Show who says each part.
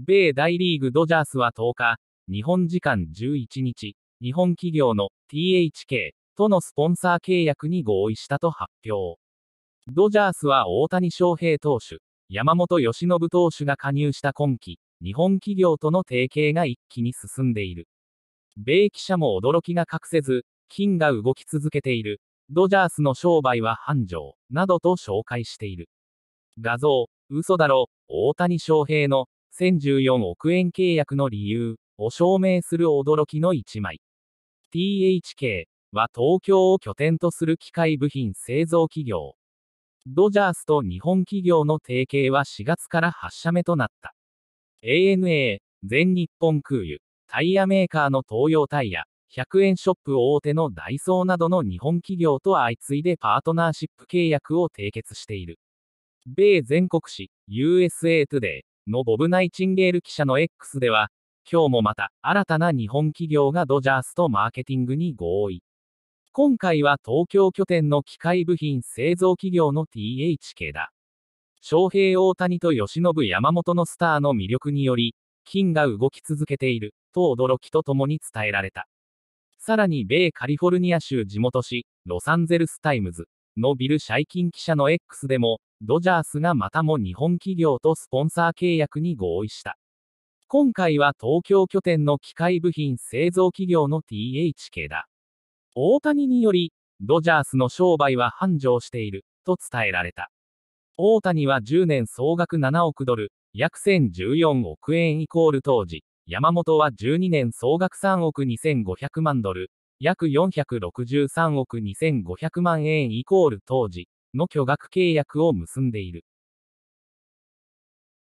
Speaker 1: 米大リーグドジャースは10日、日本時間11日、日本企業の THK とのスポンサー契約に合意したと発表。ドジャースは大谷翔平投手、山本由伸投手が加入した今季、日本企業との提携が一気に進んでいる。米記者も驚きが隠せず、金が動き続けている、ドジャースの商売は繁盛、などと紹介している。画像、嘘だろ、大谷翔平の8014億円契約の理由を証明する驚きの1枚。THK は東京を拠点とする機械部品製造企業。ドジャースと日本企業の提携は4月から8社目となった。ANA、全日本空輸、タイヤメーカーの東洋タイヤ、100円ショップ大手のダイソーなどの日本企業と相次いでパートナーシップ契約を締結している。米全国紙、USA トゥデイ、のボブ・ナイチンゲール記者の X では、今日もまた新たな日本企業がドジャースとマーケティングに合意。今回は東京拠点の機械部品製造企業の THK だ。翔平大谷と吉信山本のスターの魅力により、金が動き続けている、と驚きとともに伝えられた。さらに米カリフォルニア州地元紙、ロサンゼルスタイムズのビル・シャイキン記者の X でも、ドジャースがまたも日本企業とスポンサー契約に合意した。今回は東京拠点の機械部品製造企業の THK だ。大谷により、ドジャースの商売は繁盛している、と伝えられた。大谷は10年総額7億ドル、約1014億円イコール当時、山本は12年総額3億2500万ドル、約463億2500万円イコール当時、の巨額契約を結んでいる。